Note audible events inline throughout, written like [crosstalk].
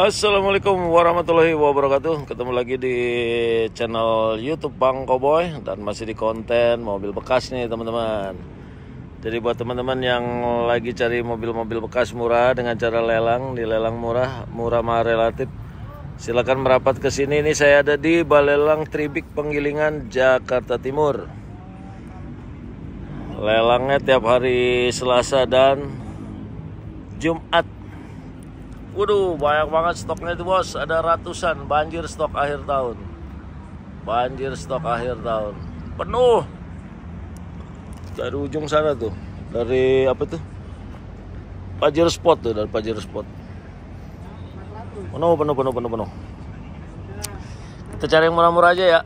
Assalamualaikum warahmatullahi wabarakatuh Ketemu lagi di channel Youtube Bang Koboy Dan masih di konten mobil bekas nih teman-teman Jadi buat teman-teman yang lagi cari mobil-mobil bekas murah Dengan cara lelang, di lelang murah, murah mahal relatif Silahkan merapat ke sini Ini saya ada di Balelang Tribik Penggilingan, Jakarta Timur Lelangnya tiap hari Selasa dan Jumat Waduh, banyak banget stoknya itu bos. Ada ratusan banjir stok akhir tahun. Banjir stok akhir tahun. Penuh. Dari ujung sana tuh. Dari apa tuh? Pajir Spot tuh, dari pajir Spot. Penuh, penuh, penuh, penuh, penuh. Kita cari yang murah-murah aja ya.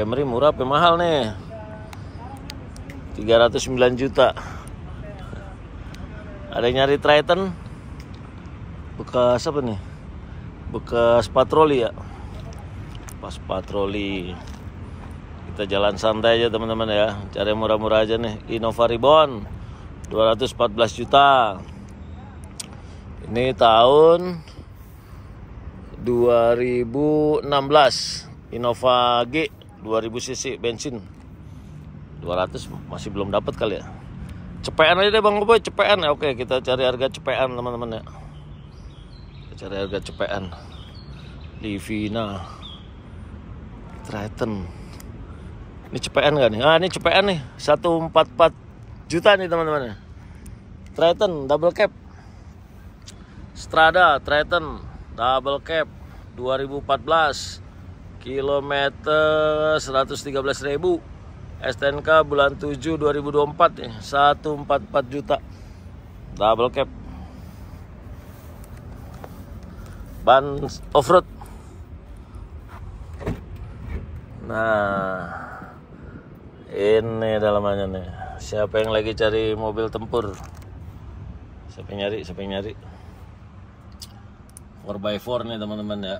Camry murah apa mahal nih 309 juta ada yang nyari Triton bekas apa nih bekas patroli ya pas patroli kita jalan santai aja teman-teman ya cari murah-murah aja nih Innova Ribbon 214 juta ini tahun 2016 Innova G 2000 cc bensin 200 masih belum dapat kali ya cepean aja deh bang Boy cepean ya oke kita cari harga cepean teman-teman ya kita cari harga cepean Livina Triton ini cepean gak nih ah ini cepean nih 144 juta nih teman-teman ya Triton double cap Strada Triton double cap 2014 kilometer 113.000 STNK bulan 7 2024 nih, 144 juta double cap ban off-road nah ini dalamannya nih siapa yang lagi cari mobil tempur siapa yang nyari siapa yang nyari 4x4 nih teman-teman ya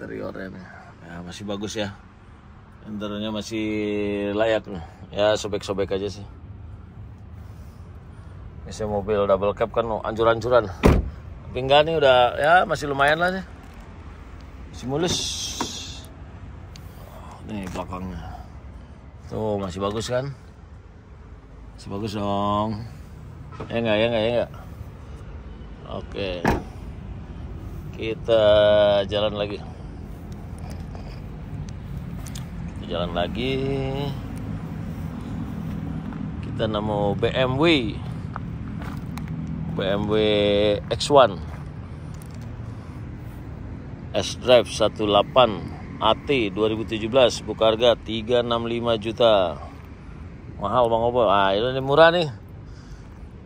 interiornya ya, masih bagus ya interiornya masih layak loh ya sobek-sobek aja sih ini mobil double cab kan oh, anjuran-anjuran tapi enggak nih udah ya masih lumayan lah sih masih mulus nih belakangnya tuh masih bagus kan masih bagus dong ya enggak ya enggak ya enggak oke kita jalan lagi jalan lagi kita nemu BMW BMW X1 S Drive 18 AT 2017 buka harga 365 juta mahal bang opo ah ini murah nih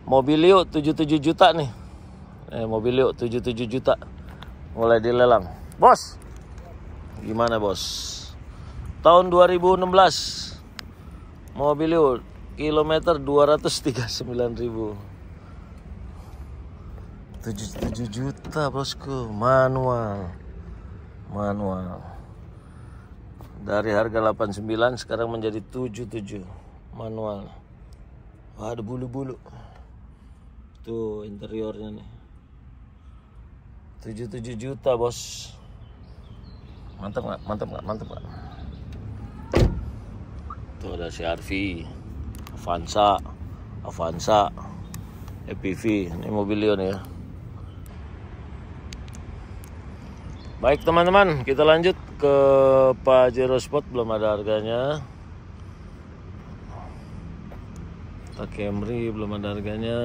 Mobilio 77 juta nih eh, Mobilio 77 juta mulai dilelang bos gimana bos tahun 2016 Mobilio kilometer 239.000 77 juta bosku manual manual dari harga 89 sekarang menjadi 77 manual Wah, ada bulu-bulu tuh interiornya nih 77 juta bos mantap nggak mantap nggak mantap nggak tuh ada CRV Avanza Avanza EPV ini mobil Leon ya baik teman-teman kita lanjut ke Pajero Sport belum ada harganya Toyota Camry belum ada harganya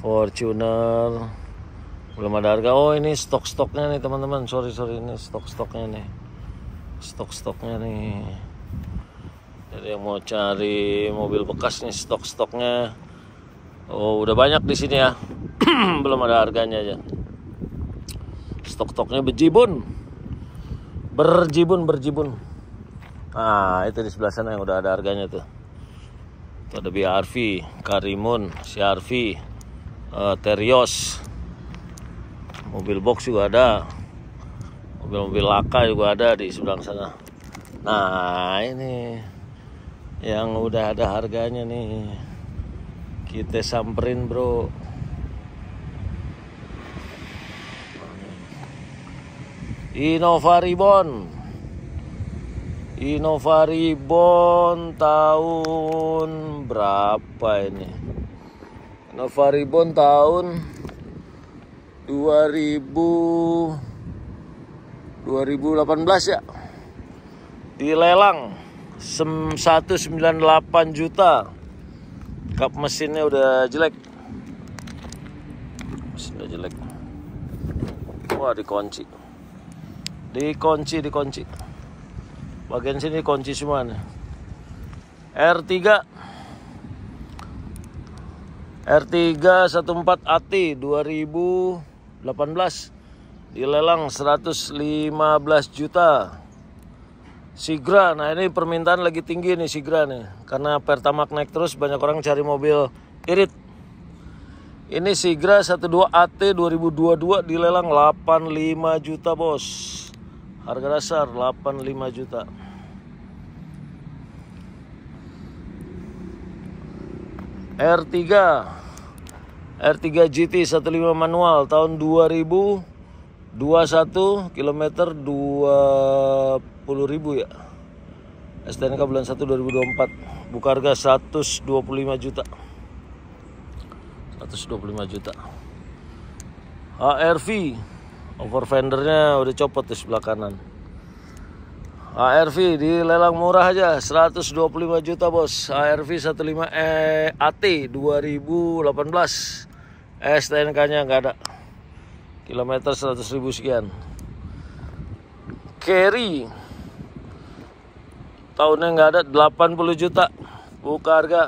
Fortuner belum ada harga oh ini stok-stoknya nih teman-teman sorry sorry ini stok-stoknya nih stok-stoknya nih jadi yang mau cari mobil bekas nih stok-stoknya oh udah banyak di sini ya [clears throat] belum ada harganya aja stok-stoknya berjibun berjibun berjibun nah itu di sebelah sana yang udah ada harganya tuh itu ada BRV Karimun CRV uh, eh, Terios mobil box juga ada mobil-mobil laka juga ada di sebelah sana nah ini yang udah ada harganya nih kita samperin bro Innova Ribbon Innova Ribbon tahun berapa ini Innova Ribbon tahun 2000 2018 ya dilelang 198 juta kap mesinnya udah jelek mesin jelek wah dikunci dikunci dikunci bagian sini kunci semua nih R3 R3 14 AT 2018 dilelang 115 juta Sigra, nah ini permintaan lagi tinggi nih Sigra nih Karena pertamax naik terus banyak orang cari mobil irit Ini Sigra 12 AT 2022 dilelang 85 juta bos Harga dasar 85 juta R3 R3 GT 15 manual tahun 2000 21 km 20.000 ya STNK bulan 1 2024 buka harga 125 juta 125 juta ARV over fendernya udah copot di sebelah kanan ARV di lelang murah aja 125 juta bos ARV 15 e, AT 2018 STNK nya nggak ada kilometer 100.000 sekian carry tahunnya nggak ada 80 juta buka harga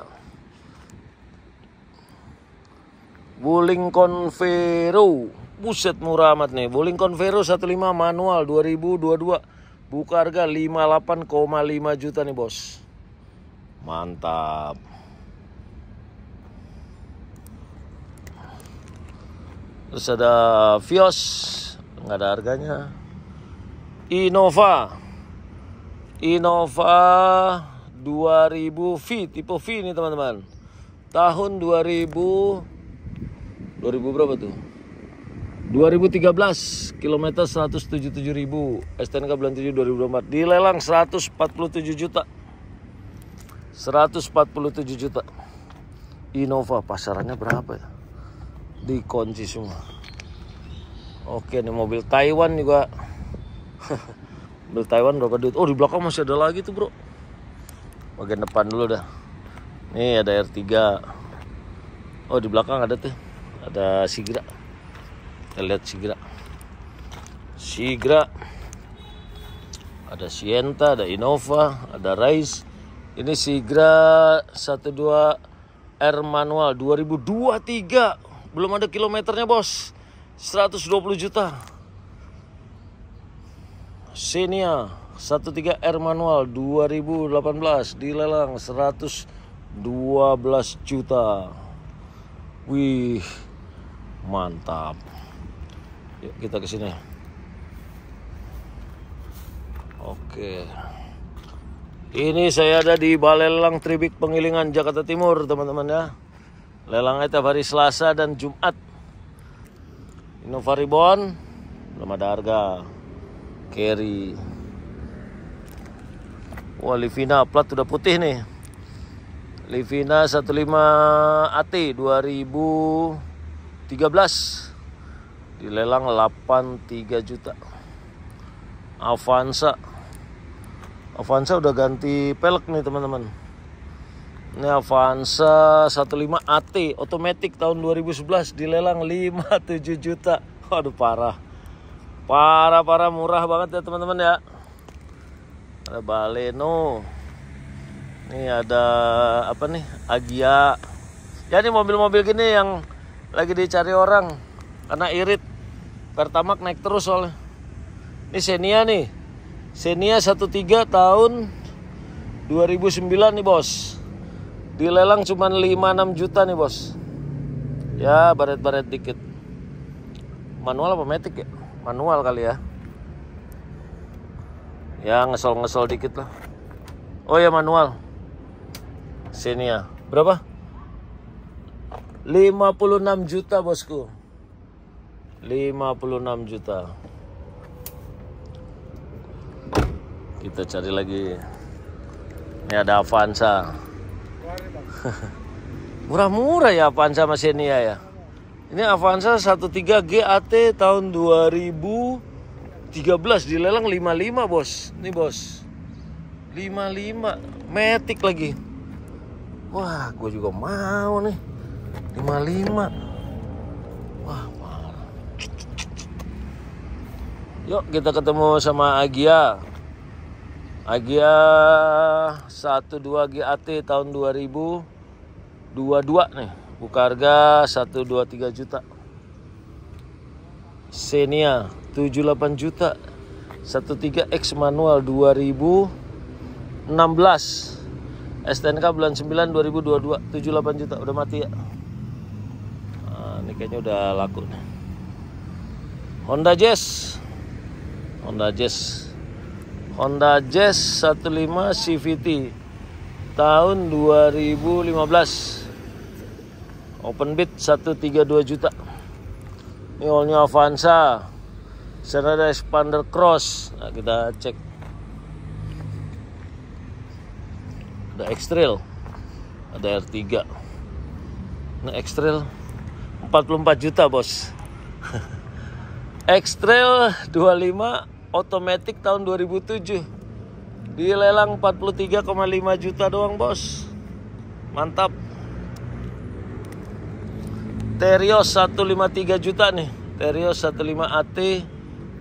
Buling Convero buset murah amat nih Buling Convero 15 manual 2022 buka harga 58,5 juta nih bos mantap Terus ada Vios, nggak ada harganya. Innova. Innova 2000 V, tipe V ini teman-teman. Tahun 2000 2000 berapa tuh? 2013 kilometer 177 ribu STNK bulan 7 2024 dilelang 147 juta 147 juta Innova pasarannya berapa ya dikunci semua oke ini mobil Taiwan juga [laughs] mobil Taiwan berapa duit oh di belakang masih ada lagi tuh bro bagian depan dulu dah nih ada R3 oh di belakang ada tuh ada Sigra kita lihat Sigra Sigra ada Sienta, ada Innova, ada Rise. Ini Sigra 12 R manual 2023. Belum ada kilometernya bos 120 juta Xenia 13 R manual 2018 dilelang 112 juta Wih mantap Yuk kita ke sini Oke Ini saya ada di Balelang Tribik Pengilingan Jakarta Timur teman-teman ya Lelangnya tiap hari Selasa dan Jumat. Inovaribon, belum ada harga. Carry. Wah, Livina plat sudah putih nih. Livina 15 AT 2013 dilelang 83 juta. Avanza. Avanza udah ganti pelek nih teman-teman. Ini Avanza 15 AT otomatis tahun 2011 dilelang 57 juta. Waduh parah. Parah-parah murah banget ya teman-teman ya. Ada Baleno. Ini ada apa nih? Agia. Ya mobil-mobil gini yang lagi dicari orang karena irit. Pertama naik terus soalnya. Ini Xenia nih. Xenia 13 tahun 2009 nih, Bos. Dilelang cuma 5-6 juta nih bos Ya baret-baret dikit Manual apa metik ya? Manual kali ya Ya ngesel-ngesel dikit lah Oh ya manual Sini ya Berapa? 56 juta bosku 56 juta Kita cari lagi Ini ada Avanza [laughs] Murah-murah ya Avanza sama Xenia ya. Ini Avanza 13 GAT tahun 2013 dilelang 55 bos. Nih bos. 55 metik lagi. Wah, gue juga mau nih. 55. Wah, marah. Yuk kita ketemu sama Agia. Agia 12 GAT tahun 2022 nih. Buka harga 123 juta. Xenia 78 juta. 13X manual 2016. STNK bulan 9 2022 78 juta udah mati ya. Nah, ini kayaknya udah laku nih. Honda Jazz. Honda Jazz Honda Jazz 15 CVT tahun 2015 open bid 132 juta ini olnya Avanza sana ada expander cross nah, kita cek ada X-Trail ada R3 Ini X-Trail 44 juta bos [laughs] X-Trail 25 Otomatik tahun 2007 dilelang 43,5 juta doang bos mantap Terios 153 juta nih Terios 15 AT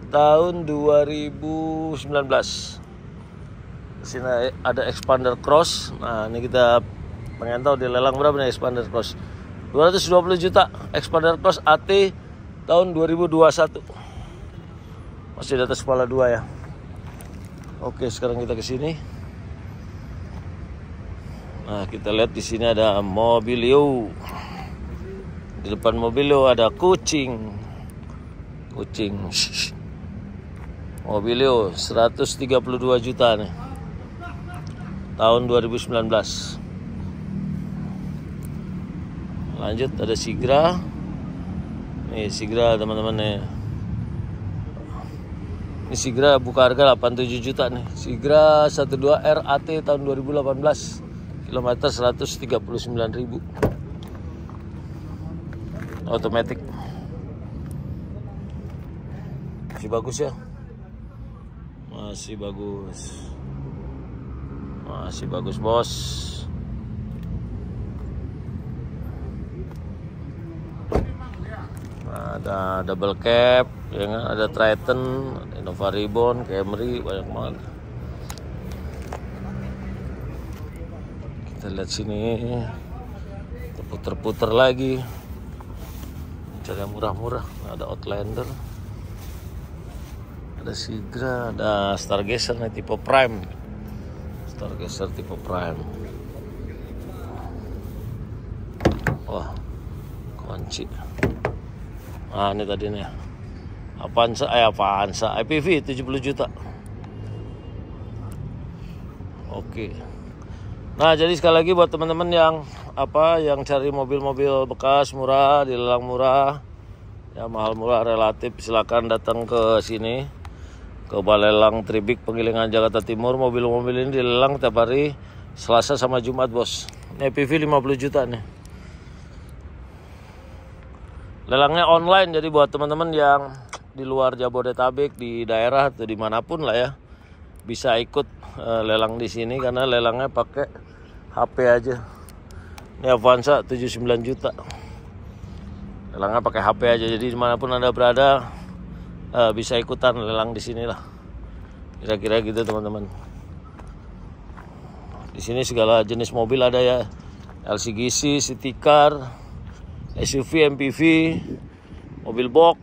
tahun 2019 sini ada expander cross nah ini kita pengen tahu dilelang berapa nih expander cross 220 juta expander cross AT tahun 2021 masih di atas kepala dua ya oke sekarang kita ke sini nah kita lihat di sini ada mobilio di depan mobilio ada kucing kucing [laughs] mobilio 132 juta nih tahun 2019 lanjut ada sigra nih sigra teman-teman nih ini Sigra buka harga 87 juta nih. Sigra 12 RAT tahun 2018. Kilometer sembilan ribu. Otomatik. Masih bagus ya. Masih bagus. Masih bagus, Bos. ada double cap, ya ada Triton, Nova Ribbon, Camry banyak banget kita lihat sini terputer puter lagi cari yang murah-murah ada Outlander ada Sigra, ada Stargazer nih tipe Prime Stargazer tipe Prime wah kunci ah ini tadi nih Avanza, eh Avanza, IPV 70 juta. Oke. Nah, jadi sekali lagi buat teman-teman yang apa yang cari mobil-mobil bekas murah, di lelang murah, ya mahal murah relatif silakan datang ke sini ke Balai Lelang Tribik Penggilingan Jakarta Timur. Mobil-mobil ini dilelang tiap hari Selasa sama Jumat, Bos. Ini IPV 50 juta nih. Lelangnya online jadi buat teman-teman yang di luar Jabodetabek di daerah atau dimanapun lah ya bisa ikut uh, lelang di sini karena lelangnya pakai HP aja ini Avanza 79 juta lelangnya pakai HP aja jadi dimanapun anda berada uh, bisa ikutan lelang di sini sinilah kira-kira gitu teman-teman di sini segala jenis mobil ada ya LCGC, city car, SUV, MPV, mobil box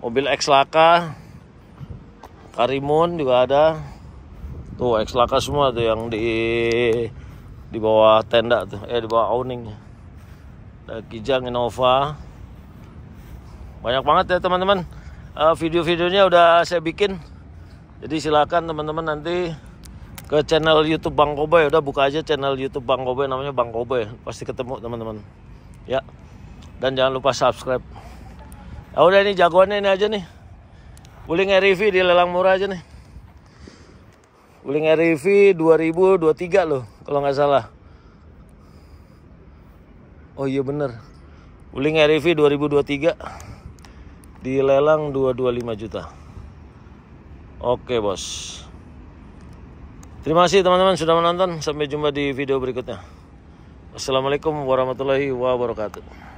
mobil X-Laka Karimun juga ada tuh X-Laka semua tuh yang di di bawah tenda tuh eh di bawah awning ada Kijang Innova banyak banget ya teman-teman uh, video-videonya udah saya bikin jadi silakan teman-teman nanti ke channel YouTube Bang Kobe udah buka aja channel YouTube Bang Kobe namanya Bang Kobe pasti ketemu teman-teman ya dan jangan lupa subscribe Ya udah ini jagoannya ini aja nih. Wuling RV di lelang murah aja nih. Wuling RV 2023 loh, kalau nggak salah. Oh iya bener. Wuling RV 2023 di lelang 225 juta. Oke bos. Terima kasih teman-teman sudah menonton. Sampai jumpa di video berikutnya. Wassalamualaikum warahmatullahi wabarakatuh.